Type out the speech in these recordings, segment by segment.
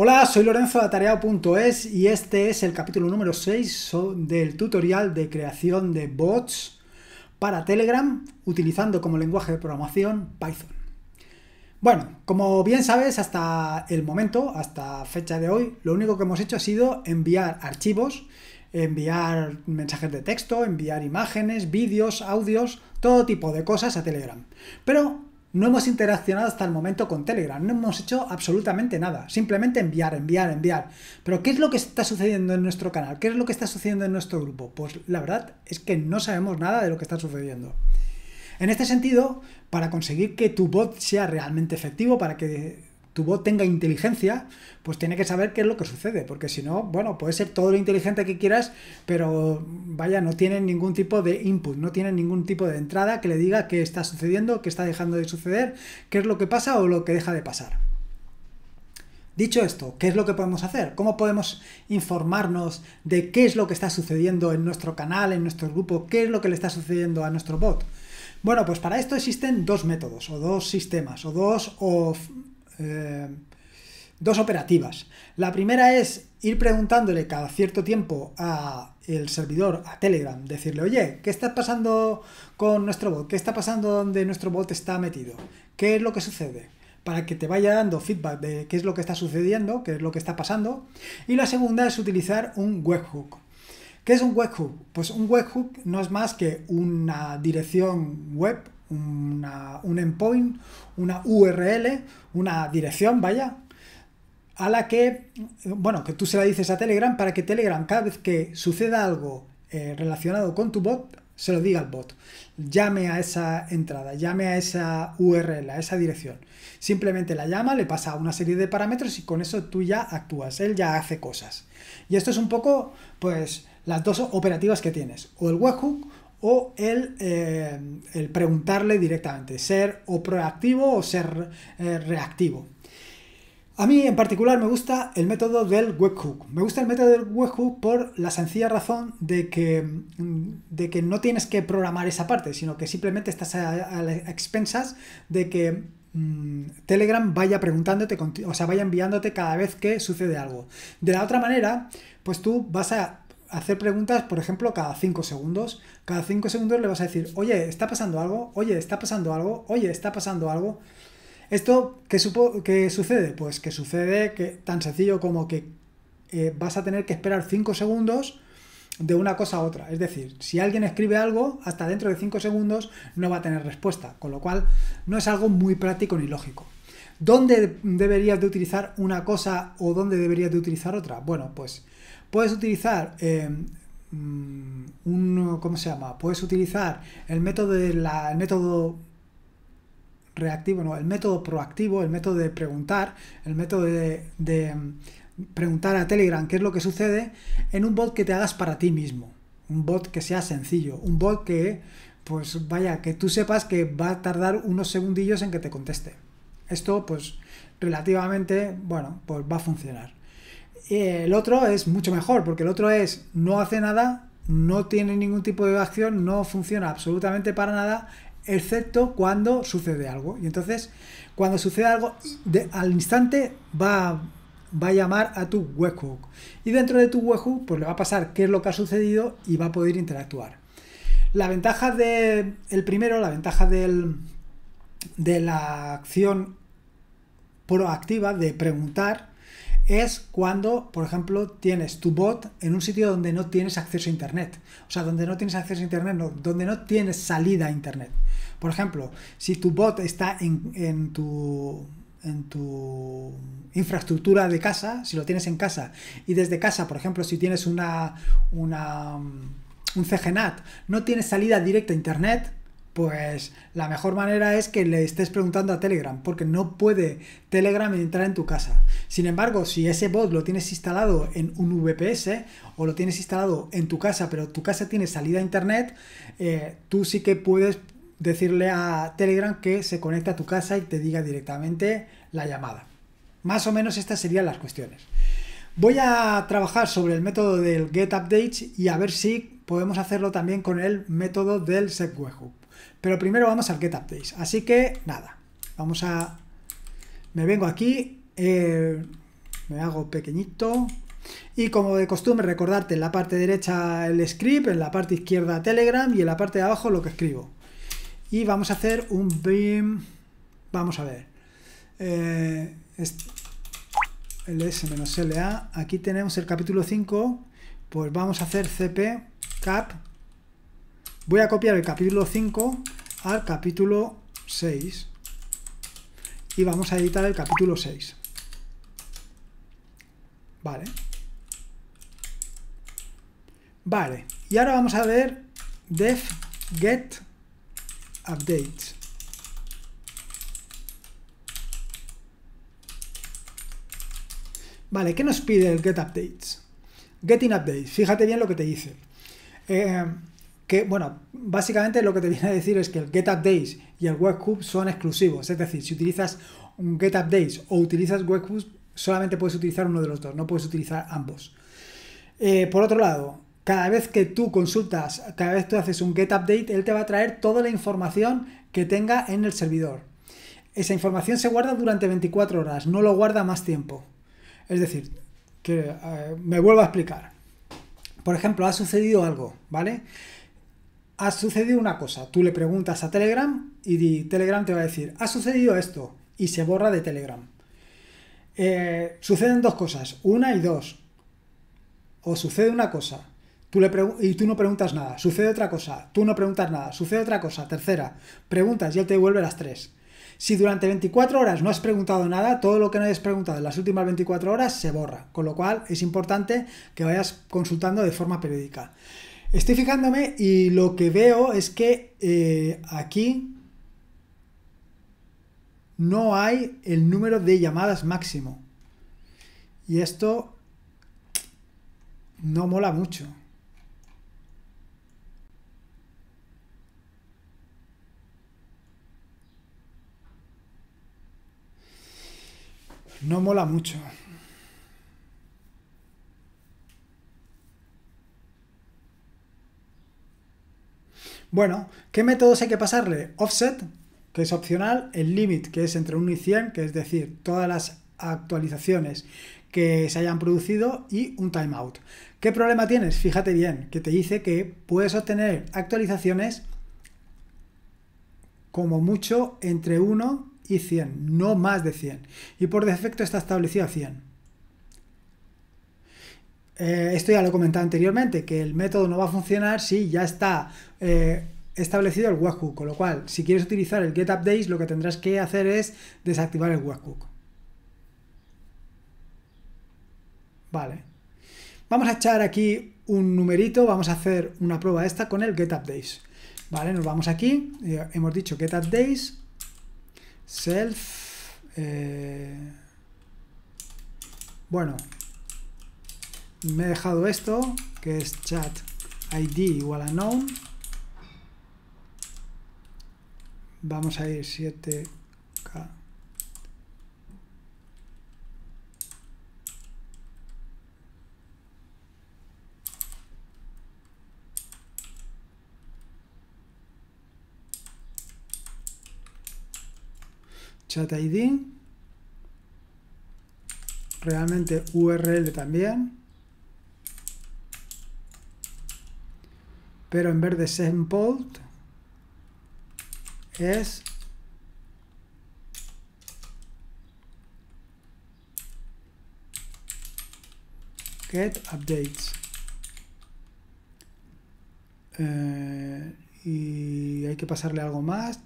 Hola, soy Lorenzo de Atareado.es y este es el capítulo número 6 del tutorial de creación de bots para Telegram utilizando como lenguaje de programación Python. Bueno, como bien sabes, hasta el momento, hasta fecha de hoy, lo único que hemos hecho ha sido enviar archivos, enviar mensajes de texto, enviar imágenes, vídeos, audios, todo tipo de cosas a Telegram. Pero no hemos interaccionado hasta el momento con Telegram, no hemos hecho absolutamente nada, simplemente enviar, enviar, enviar. Pero ¿qué es lo que está sucediendo en nuestro canal? ¿Qué es lo que está sucediendo en nuestro grupo? Pues la verdad es que no sabemos nada de lo que está sucediendo. En este sentido, para conseguir que tu bot sea realmente efectivo, para que tu bot tenga inteligencia, pues tiene que saber qué es lo que sucede, porque si no, bueno, puede ser todo lo inteligente que quieras, pero vaya, no tiene ningún tipo de input, no tiene ningún tipo de entrada que le diga qué está sucediendo, qué está dejando de suceder, qué es lo que pasa o lo que deja de pasar. Dicho esto, ¿qué es lo que podemos hacer? ¿Cómo podemos informarnos de qué es lo que está sucediendo en nuestro canal, en nuestro grupo? ¿Qué es lo que le está sucediendo a nuestro bot? Bueno, pues para esto existen dos métodos, o dos sistemas, o dos Em, dos operativas. La primera es ir preguntándole cada cierto tiempo a el servidor, a Telegram, decirle, oye, ¿qué está pasando con nuestro bot? ¿Qué está pasando donde nuestro bot está metido? ¿Qué es lo que sucede? Para que te vaya dando feedback de qué es lo que está sucediendo, qué es lo que está pasando. Y la segunda es utilizar un webhook. ¿Qué es un webhook? Pues un webhook no es más que una dirección web una, un endpoint, una URL, una dirección, vaya, a la que, bueno, que tú se la dices a Telegram para que Telegram cada vez que suceda algo eh, relacionado con tu bot, se lo diga al bot. Llame a esa entrada, llame a esa URL, a esa dirección. Simplemente la llama, le pasa una serie de parámetros y con eso tú ya actúas, él ya hace cosas. Y esto es un poco, pues, las dos operativas que tienes, o el webhook o eh, el, preguntarle directamente, ser o proactivo o ser eh, reactivo. A mí en particular me gusta el método del webhook. Me gusta el método del webhook por la sencilla razón de que, mm, de que no tienes que programar esa parte, sino que simplemente estás a, las expensas de que mm, Telegram vaya preguntándote, o sea, vaya enviándote cada vez que sucede algo. De la otra manera, pues tú vas a hacer preguntas, por ejemplo, cada 5 segundos. Cada 5 segundos le vas a decir, oye, está pasando algo, oye, está pasando algo, oye, está pasando algo. ¿Esto qué, sucede? Pues que sucede que tan sencillo como que eh, vas a tener que esperar 5 segundos de una cosa a otra. Es decir, si alguien escribe algo, hasta dentro de 5 segundos no va a tener respuesta, con lo cual no es algo muy práctico ni lógico. ¿Dónde deberías de utilizar una cosa o dónde deberías de utilizar otra? Bueno, pues Puedes utilizar em, mm, un, ¿cómo se llama? Puedes utilizar el método la, método reactivo, no, el método proactivo, el método de preguntar, el método de em, preguntar a Telegram qué es lo que sucede en un bot que te hagas para ti mismo, un bot que sea sencillo, un bot que, pues vaya, que tú sepas que va a tardar unos segundillos en que te conteste. Esto, pues, relativamente, bueno, pues va a funcionar. Eh, el otro es mucho mejor, porque el otro es no hace nada, no tiene ningún tipo de acción, no funciona absolutamente para nada, excepto cuando sucede algo. Y entonces, cuando sucede algo, al instante va, va a llamar a tu webhook. Y dentro de tu webhook, pues le va a pasar qué es lo que ha sucedido y va a poder interactuar. La ventaja del el primero, la ventaja del, de la acción proactiva de preguntar, es cuando, por ejemplo, tienes tu bot en un sitio donde no tienes acceso a Internet. O sea, donde no tienes acceso a Internet, donde no tienes salida a Internet. Por ejemplo, si tu bot está en, tu en tu infraestructura de casa, si lo tienes en casa, y desde casa, por ejemplo, si tienes una, una mm, un CGNAT, no tienes salida directa a Internet, pues la mejor manera es que le estés preguntando a Telegram, porque no puede Telegram entrar en tu casa. Sin embargo, si ese bot lo tienes instalado en un VPS o lo tienes instalado en tu casa, pero tu casa tiene salida a Internet, eh, tú sí que puedes decirle a Telegram que se conecte a tu casa y te diga directamente la llamada. Más o menos estas serían las cuestiones. Voy a trabajar sobre el método del get y a ver si podemos hacerlo también con el método del webhook. Pero primero vamos al get updates. Así que nada, vamos a... Me vengo aquí, eh, me hago pequeñito. Y como de costumbre, recordarte en la parte derecha el script, en la parte izquierda Telegram y en la parte de abajo lo que escribo. Y vamos a hacer un bim Vamos a ver. Eh, ls-la. Aquí tenemos el capítulo 5. Pues vamos a hacer cp cap Voy a copiar el capítulo 5 al capítulo 6 y vamos a editar el capítulo 6. Vale. Vale, y ahora vamos a ver def get updates. Vale, ¿qué nos pide el get updates? Getting updates, fíjate bien lo que te dice. Eh, que, bueno, básicamente lo que te viene a decir es que el GetUpDates y el Webhook son exclusivos. Es decir, si utilizas un GetUpDates o utilizas Webhook, solamente puedes utilizar uno de los dos, no puedes utilizar ambos. Eh, por otro lado, cada vez que tú consultas, cada vez que tú haces un get update, él te va a traer toda la información que tenga en el servidor. Esa información se guarda durante 24 horas, no lo guarda más tiempo. Es decir, que eh, me vuelvo a explicar. Por ejemplo, ha sucedido algo, ¿vale? ha sucedido una cosa. Tú le preguntas a Telegram y Telegram te va a decir, ha sucedido esto, y se borra de Telegram. Eh, suceden dos cosas, una y dos. O sucede una cosa tú le y tú no preguntas nada, sucede otra cosa, tú no preguntas nada, sucede otra cosa, tercera, preguntas y él te devuelve las tres. Si durante 24 horas no has preguntado nada, todo lo que no hayas preguntado en las últimas 24 horas se borra, con lo cual es importante que vayas consultando de forma periódica. Estoy fijándome y lo que veo es que eh, aquí no hay el número de llamadas máximo. Y esto no mola mucho. No mola mucho. Bueno, ¿qué métodos hay que pasarle? Offset, que es opcional, el limit, que es entre 1 y 100, que es decir, todas las actualizaciones que se hayan producido y un timeout. ¿Qué problema tienes? Fíjate bien, que te dice que puedes obtener actualizaciones como mucho entre 1 y 100, no más de 100. Y por defecto está establecido a 100. Eh, esto ya lo he comentado anteriormente, que el método no va a funcionar si ya está eh, establecido el webhook, con lo cual, si quieres utilizar el getUpdates, lo que tendrás que hacer es desactivar el webhook. Vale. Vamos a echar aquí un numerito, vamos a hacer una prueba esta con el getUpdates. Vale, nos vamos aquí, hemos dicho getUpdates, self... Eh, bueno, me he dejado esto, que es chat id igual a known. Vamos a ir 7K. chat id realmente url también pero en vez de sampled es get updates eh, y hay que pasarle algo más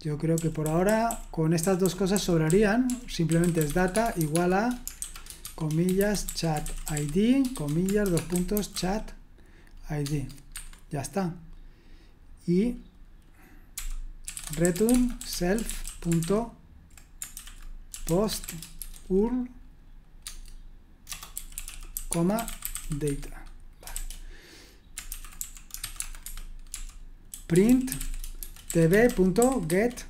yo creo que por ahora con estas dos cosas sobrarían simplemente es data igual a comillas chat id comillas dos puntos chat ID. Ya está. Y return post url coma data. Vale. Print get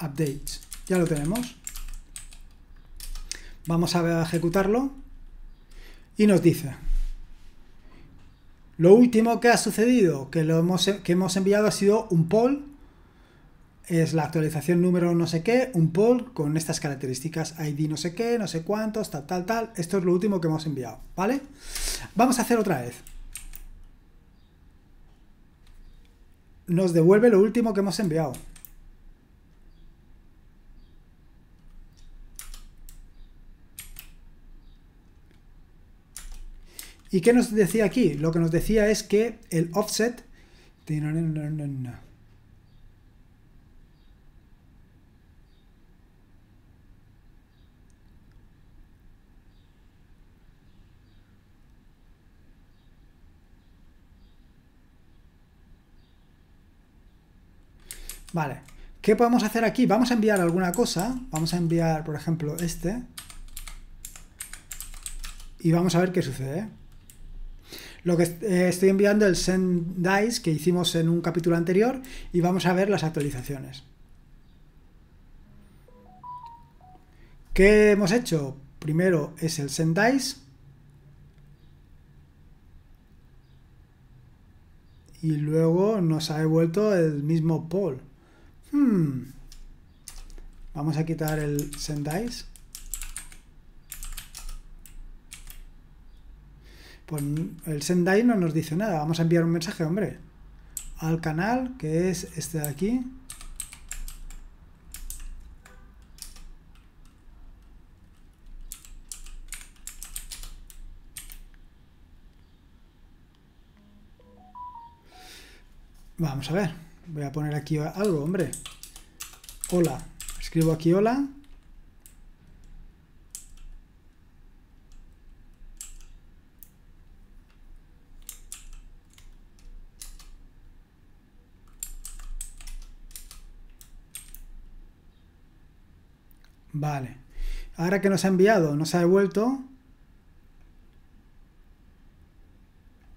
updates. Ya lo tenemos. Vamos a ejecutarlo. Y nos dice, lo último que ha sucedido, que, lo hemos, que hemos enviado, ha sido un poll, es la actualización número no sé qué, un poll con estas características, ID no sé qué, no sé cuántos, tal, tal, tal. Esto es lo último que hemos enviado, ¿vale? Vamos a hacer otra vez. Nos devuelve lo último que hemos enviado. ¿Y qué nos decía aquí? Lo que nos decía es que el offset... Vale, ¿qué podemos hacer aquí? Vamos a enviar alguna cosa, vamos a enviar, por ejemplo, este, y vamos a ver qué sucede. Lo que eh, estoy enviando el Send Dice que hicimos en un capítulo anterior y vamos a ver las actualizaciones. ¿Qué hemos hecho? Primero es el Send Dice y luego nos ha devuelto el mismo poll. Hmm. Vamos a quitar el Send Dice Pues el Sendai no nos dice nada. Vamos a enviar un mensaje, hombre, al canal, que es este de aquí. Vamos a ver. Voy a poner aquí algo, hombre. Hola. Escribo aquí hola. Vale. Ahora que nos ha enviado, nos ha devuelto.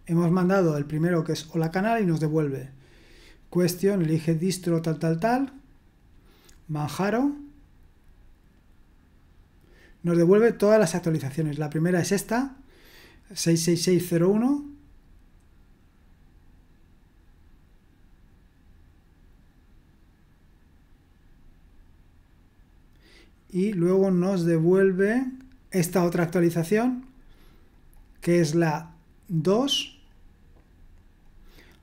Hemos mandado el primero que es hola canal y nos devuelve. Cuestión, elige distro tal tal tal. Manjaro. Nos devuelve todas las actualizaciones. La primera es esta, 66601. y luego nos devuelve esta otra actualización que es la 2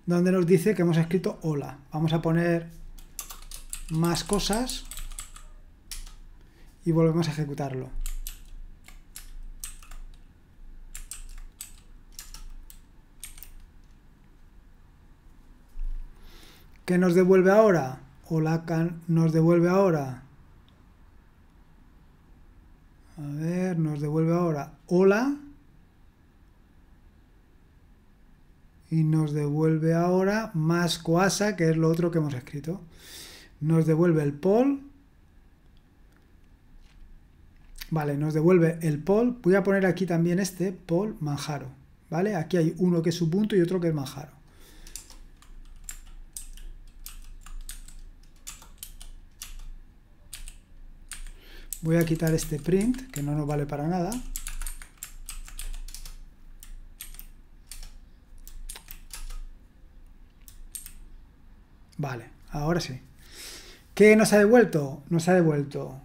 donde nos dice que hemos escrito hola vamos a poner más cosas y volvemos a ejecutarlo ¿Qué nos devuelve ahora? Hola nos devuelve ahora a ver, nos devuelve ahora hola. Y nos devuelve ahora más coasa, que es lo otro que hemos escrito. Nos devuelve el pol, Vale, nos devuelve el pol, Voy a poner aquí también este, pol manjaro. ¿Vale? Aquí hay uno que es su punto y otro que es manjaro. Voy a quitar este print, que no nos vale para nada. Vale, ahora sí. ¿Qué nos ha devuelto? Nos ha devuelto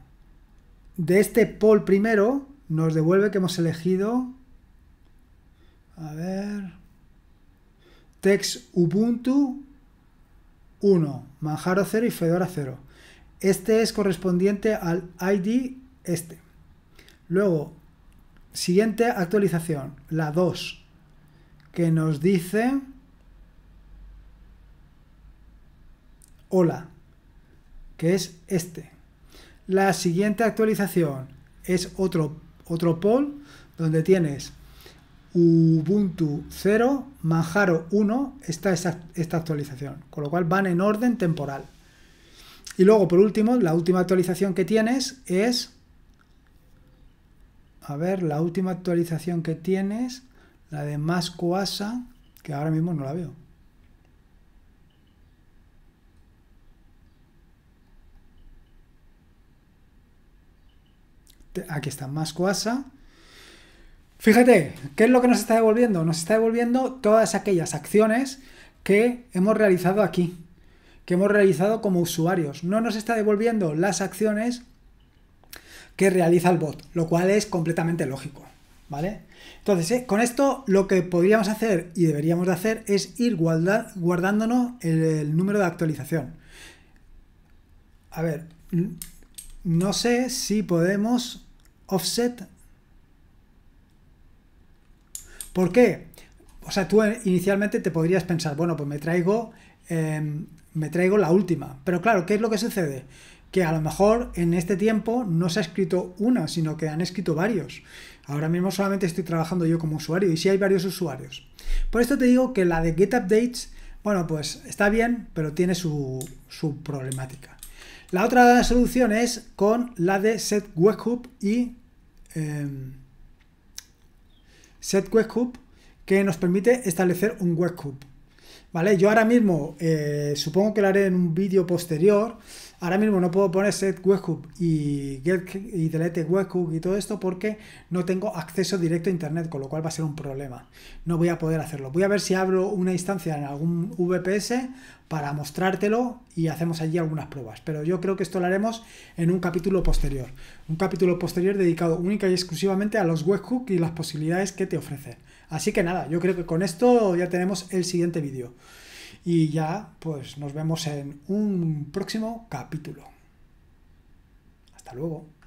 de este poll primero, nos devuelve que hemos elegido, a ver, text Ubuntu 1, Manjaro 0 y Fedora 0. Este es correspondiente al ID este. Luego, siguiente actualización, la 2, que nos dice... Hola, que es este. La siguiente actualización es otro, otro poll donde tienes Ubuntu 0, Manjaro 1, está esta actualización, con lo cual van en orden temporal. Y luego, por último, la última actualización que tienes es... A ver, la última actualización que tienes, la de cuasa, que ahora mismo no la veo. Aquí está cuasa. Fíjate, ¿qué es lo que nos está devolviendo? Nos está devolviendo todas aquellas acciones que hemos realizado aquí que hemos realizado como usuarios. No nos está devolviendo las acciones que realiza el bot, lo cual es completamente lógico, ¿vale? Entonces, eh, con esto lo que podríamos hacer y deberíamos de hacer es ir guardándonos el, número de actualización. A ver, no sé si podemos offset. ¿Por qué? O sea, tú eh, inicialmente te podrías pensar, bueno, pues me traigo em, me traigo la última. Pero claro, ¿qué es lo que sucede? Que a lo mejor en este tiempo no se ha escrito una, sino que han escrito varios. Ahora mismo solamente estoy trabajando yo como usuario y sí hay varios usuarios. Por esto te digo que la de Git Updates, bueno, pues está bien, pero tiene su, problemática. La otra solución es con la de Set Webhook y eh, em, Set Webhook, que nos permite establecer un webhook. ¿vale? Yo ahora mismo eh, supongo que lo haré en un vídeo posterior, Ahora mismo no puedo poner set webhook y, get, y delete webhook y todo esto porque no tengo acceso directo a internet, con lo cual va a ser un problema. No voy a poder hacerlo. Voy a ver si abro una instancia en algún VPS para mostrártelo y hacemos allí algunas pruebas. Pero yo creo que esto lo haremos en un capítulo posterior. Un capítulo posterior dedicado única y exclusivamente a los webhook y las posibilidades que te ofrecen. Así que nada, yo creo que con esto ya tenemos el siguiente vídeo. Y ya, pues nos vemos en un próximo capítulo. Hasta luego.